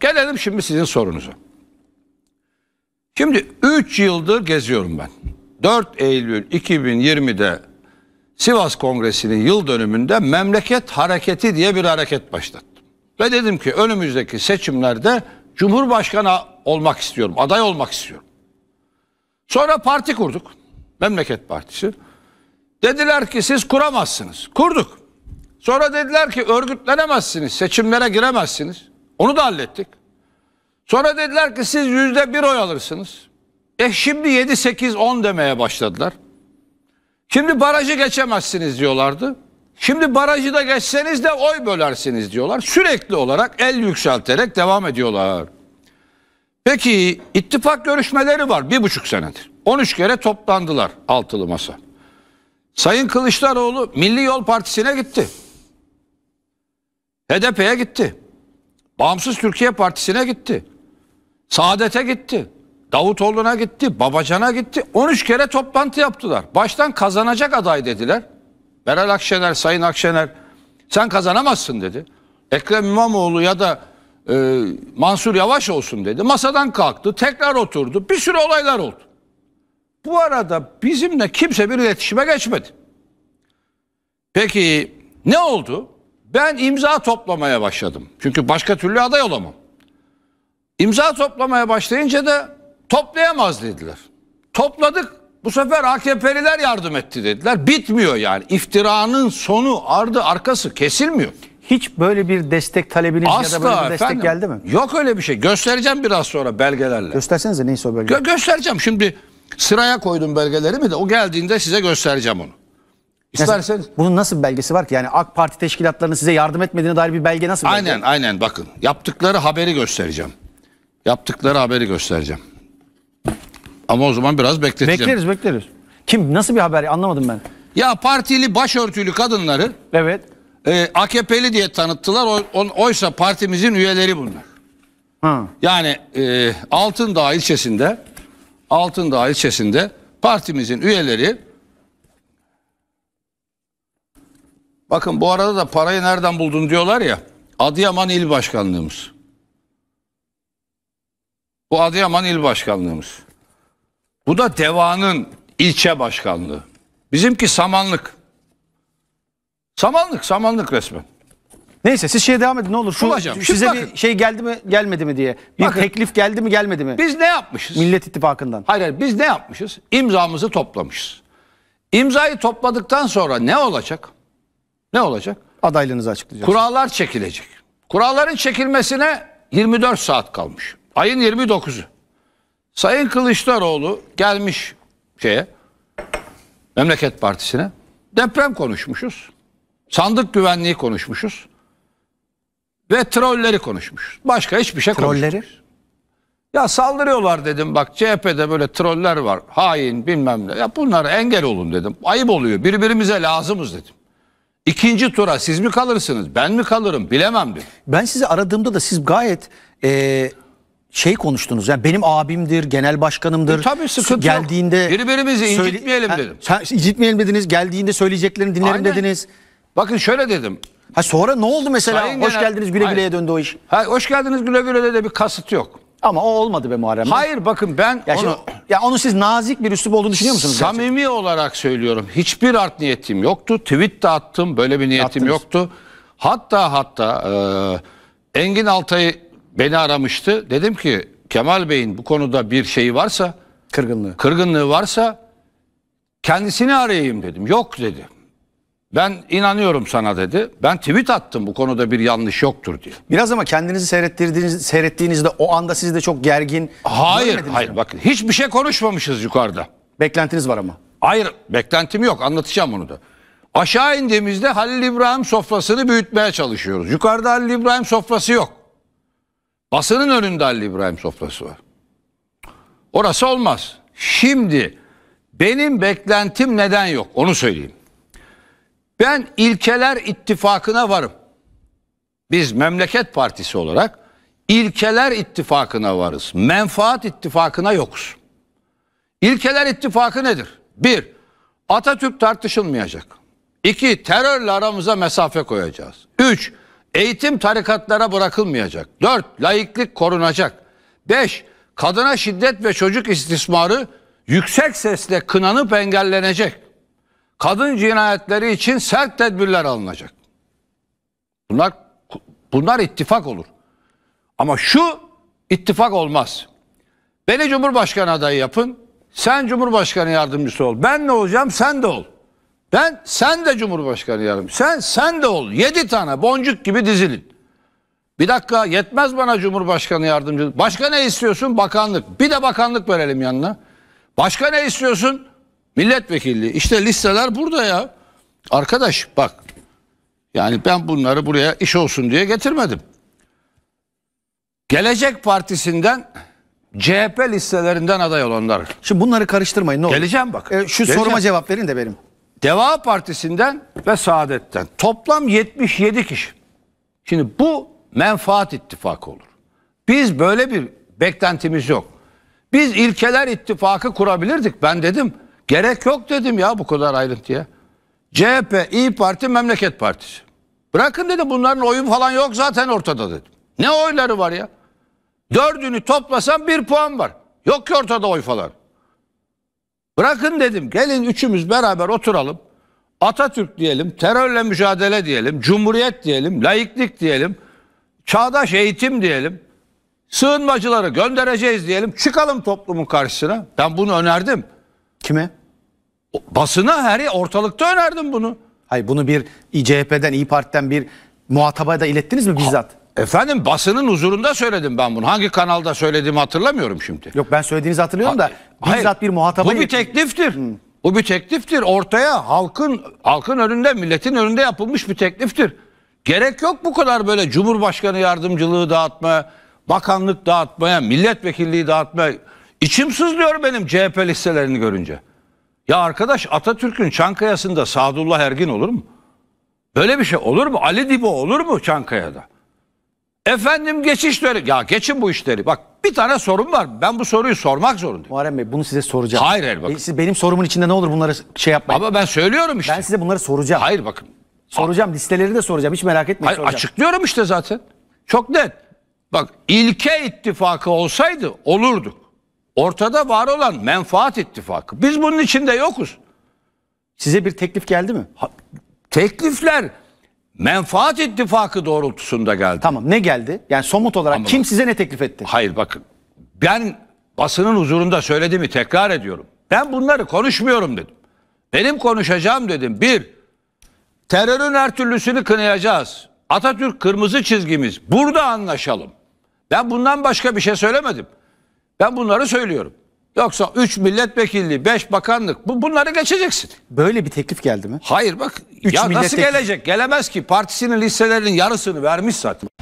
Gelelim şimdi sizin sorunuza. Şimdi 3 yıldır geziyorum ben. 4 Eylül 2020'de Sivas Kongresi'nin yıl dönümünde memleket hareketi diye bir hareket başlattım. Ve dedim ki önümüzdeki seçimlerde Cumhurbaşkanı olmak istiyorum, aday olmak istiyorum. Sonra parti kurduk. Memleket Partisi. Dediler ki siz kuramazsınız. Kurduk. Sonra dediler ki örgütlenemezsiniz, seçimlere giremezsiniz. Onu da hallettik. Sonra dediler ki siz yüzde bir oy alırsınız. E şimdi 7, 8, 10 demeye başladılar. Şimdi barajı geçemezsiniz diyorlardı. Şimdi barajı da geçseniz de oy bölersiniz diyorlar. Sürekli olarak el yükselterek devam ediyorlar. Peki ittifak görüşmeleri var bir buçuk senedir. 13 kere toplandılar altılı masa. Sayın Kılıçdaroğlu Milli Yol Partisi'ne gitti. HDP'ye gitti. Bağımsız Türkiye Partisi'ne gitti. Saadet'e gitti. Davutoğlu'na gitti, Babacan'a gitti. 13 kere toplantı yaptılar. Baştan kazanacak aday dediler. Meral Akşener, Sayın Akşener sen kazanamazsın dedi. Ekrem İmamoğlu ya da e, Mansur Yavaş olsun dedi. Masadan kalktı, tekrar oturdu. Bir sürü olaylar oldu. Bu arada bizimle kimse bir iletişime geçmedi. Peki ne oldu? Ben imza toplamaya başladım. Çünkü başka türlü aday olamam. İmza toplamaya başlayınca da toplayamaz dediler. Topladık. Bu sefer AKP'liler yardım etti dediler. Bitmiyor yani. İftiranın sonu, ardı, arkası kesilmiyor. Hiç böyle bir destek talebiniz Asla ya da böyle bir destek efendim, geldi mi? Yok öyle bir şey. Göstereceğim biraz sonra belgelerle. Gösterseniz neyse o belge. Gö göstereceğim. Şimdi sıraya koydum belgeleri mi de o geldiğinde size göstereceğim onu. İstersen bunun nasıl bir belgesi var ki? Yani AK Parti teşkilatlarının size yardım etmediğine dair bir belge nasıl? aynen belge? aynen bakın. Yaptıkları haberi göstereceğim. Yaptıkları haberi göstereceğim. Ama o zaman biraz bekleteceğim. Bekleriz bekleriz. Kim nasıl bir haber anlamadım ben. Ya partili başörtülü kadınları Evet. E, AKP'li diye tanıttılar. O, on, oysa partimizin üyeleri bunlar. Ha. Yani e, Altındağ ilçesinde Altındağ ilçesinde partimizin üyeleri Bakın bu arada da parayı nereden buldun diyorlar ya. Adıyaman İl Başkanlığımız. Bu Adıyaman İl Başkanlığımız. Bu da DEVA'nın ilçe başkanlığı. Bizimki Samanlık. Samanlık, Samanlık resmen. Neyse siz şeye devam edin ne olur. Şu, Bulacağım. Şimdi size bakın. şey geldi mi gelmedi mi diye. Bir Bakın. teklif geldi mi gelmedi mi? Biz ne yapmışız? Millet İttifakı'ndan. Hayır hayır biz ne yapmışız? İmzamızı toplamışız. İmzayı topladıktan sonra ne olacak? Ne olacak? Adaylığınızı açıklayacak. Kurallar çekilecek. Kuralların çekilmesine 24 saat kalmış. Ayın 29'u. Sayın Kılıçdaroğlu gelmiş şeye Memleket Partisi'ne. Deprem konuşmuşuz. Sandık güvenliği konuşmuşuz. Ve trolleri konuşmuşuz. Başka hiçbir şey trolleri? konuşmuşuz. Ya saldırıyorlar dedim bak CHP'de böyle troller var. Hain bilmem ne. Ya bunlara engel olun dedim. Ayıp oluyor. Birbirimize lazımız dedim. İkinci tura siz mi kalırsınız ben mi kalırım bilemem dedi. Ben sizi aradığımda da siz gayet e, şey konuştunuz. Yani benim abimdir, genel başkanımdır. E, tabii sıkıntı Geldiğinde yok. Birbirimizi incitmeyelim ha, dedim. Sen incitmeyelim dediniz. Geldiğinde söyleyeceklerini dinlerim Aynen. dediniz. Bakın şöyle dedim. Ha sonra ne oldu mesela? Sayın hoş genel... geldiniz güle Aynen. güleye döndü o iş. Ha, hoş geldiniz güle güle de bir kasıt yok. Ama o olmadı be Muharrem. Hayır bakın ben ya onu... Şimdi, ya onu siz nazik bir üslup olduğunu düşünüyor musunuz? Samimi gerçekten? olarak söylüyorum. Hiçbir art niyetim yoktu. Tweet de attım. Böyle bir niyetim Attınız. yoktu. Hatta hatta e, Engin Altay beni aramıştı. Dedim ki Kemal Bey'in bu konuda bir şeyi varsa... Kırgınlığı. Kırgınlığı varsa kendisini arayayım dedim. Yok dedi. Ben inanıyorum sana dedi. Ben tweet attım bu konuda bir yanlış yoktur diye. Biraz ama kendinizi seyrettirdiğiniz, seyrettiğinizde o anda siz de çok gergin. Hayır hayır mi? bakın hiçbir şey konuşmamışız yukarıda. Beklentiniz var ama. Hayır beklentim yok anlatacağım onu da. Aşağı indiğimizde Halil İbrahim sofrasını büyütmeye çalışıyoruz. Yukarıda Halil İbrahim sofrası yok. Basının önünde Halil İbrahim sofrası var. Orası olmaz. Şimdi benim beklentim neden yok onu söyleyeyim. Ben ilkeler ittifakına varım. Biz memleket partisi olarak ilkeler ittifakına varız. Menfaat ittifakına yokuz. İlkeler ittifakı nedir? Bir, Atatürk tartışılmayacak. İki, terörle aramıza mesafe koyacağız. Üç, eğitim tarikatlara bırakılmayacak. Dört, laiklik korunacak. Beş, kadına şiddet ve çocuk istismarı yüksek sesle kınanıp engellenecek kadın cinayetleri için sert tedbirler alınacak. Bunlar bunlar ittifak olur. Ama şu ittifak olmaz. Beni Cumhurbaşkanı adayı yapın. Sen Cumhurbaşkanı yardımcısı ol. Ben ne olacağım? Sen de ol. Ben sen de Cumhurbaşkanı yardımcısı. Sen sen de ol. Yedi tane boncuk gibi dizilin. Bir dakika yetmez bana Cumhurbaşkanı yardımcısı. Başka ne istiyorsun? Bakanlık. Bir de bakanlık verelim yanına. Başka ne istiyorsun? Milletvekilliği. İşte listeler burada ya. Arkadaş bak. Yani ben bunları buraya iş olsun diye getirmedim. Gelecek Partisi'nden CHP listelerinden aday olanlar. Şimdi bunları karıştırmayın ne olur. Geleceğim bak. E, şu Geleceğim. soruma cevap verin de benim. Deva Partisi'nden ve Saadet'ten toplam 77 kişi. Şimdi bu menfaat ittifakı olur. Biz böyle bir beklentimiz yok. Biz ilkeler ittifakı kurabilirdik. Ben dedim Gerek yok dedim ya bu kadar ayrıntıya. CHP, İyi Parti, Memleket Partisi. Bırakın dedi bunların oyu falan yok zaten ortada dedim. Ne oyları var ya? Dördünü toplasan bir puan var. Yok ki ortada oy falan. Bırakın dedim gelin üçümüz beraber oturalım. Atatürk diyelim, terörle mücadele diyelim, cumhuriyet diyelim, laiklik diyelim, çağdaş eğitim diyelim, sığınmacıları göndereceğiz diyelim, çıkalım toplumun karşısına. Ben bunu önerdim. Kime? Basına her ortalıkta önerdim bunu. Hayır bunu bir CHP'den, İyi Parti'den bir muhataba da ilettiniz mi bizzat? Ha, efendim basının huzurunda söyledim ben bunu. Hangi kanalda söylediğimi hatırlamıyorum şimdi. Yok ben söylediğinizi hatırlıyorum ha, da bizzat hayır, bir muhataba... Bu bir tekliftir. Hmm. Bu bir tekliftir. Ortaya halkın halkın önünde, milletin önünde yapılmış bir tekliftir. Gerek yok bu kadar böyle Cumhurbaşkanı yardımcılığı dağıtmaya, bakanlık dağıtmaya, milletvekilliği dağıtmaya. İçim sızlıyor benim CHP listelerini görünce. Ya arkadaş Atatürk'ün Çankaya'sında Sadullah Ergin olur mu? Böyle bir şey olur mu? Ali Dibo olur mu Çankaya'da? Efendim geçiş dönemi. Ya geçin bu işleri. Bak bir tane sorun var. Ben bu soruyu sormak zorundayım. Muharrem Bey bunu size soracağım. Hayır hayır bakın. E, siz benim sorumun içinde ne olur bunları şey yapmayın. Ama ben söylüyorum işte. Ben size bunları soracağım. Hayır bakın. Soracağım listeleri de soracağım. Hiç merak etmeyin hayır, soracağım. Açıklıyorum işte zaten. Çok net. Bak ilke ittifakı olsaydı olurdu. Ortada var olan menfaat ittifakı. Biz bunun içinde yokuz. Size bir teklif geldi mi? Ha, teklifler menfaat ittifakı doğrultusunda geldi. Tamam ne geldi? Yani somut olarak Ama kim bak, size ne teklif etti? Hayır bakın ben basının huzurunda söylediğimi tekrar ediyorum. Ben bunları konuşmuyorum dedim. Benim konuşacağım dedim. Bir, terörün her türlüsünü kınayacağız. Atatürk kırmızı çizgimiz. Burada anlaşalım. Ben bundan başka bir şey söylemedim. Ben bunları söylüyorum. Yoksa 3 milletvekilliği, 5 bakanlık bu bunları geçeceksin. Böyle bir teklif geldi mi? Hayır bak üç ya nasıl gelecek? Gelemez ki. Partisinin listelerinin yarısını vermiş zaten.